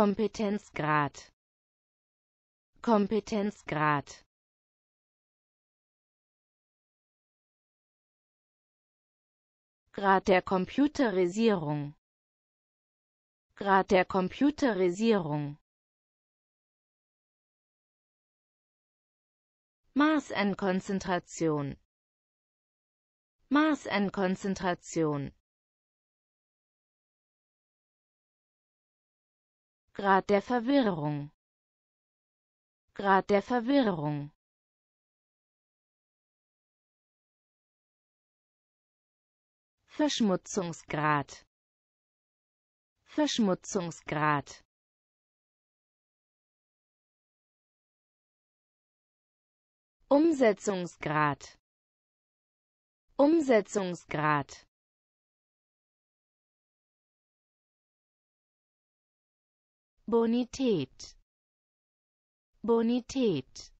Kompetenzgrad Kompetenzgrad Grad der Computerisierung Grad der Computerisierung Maß an Konzentration Maß an Konzentration Grad der Verwirrung Grad der Verwirrung Verschmutzungsgrad Verschmutzungsgrad Umsetzungsgrad Umsetzungsgrad Bonität Bonität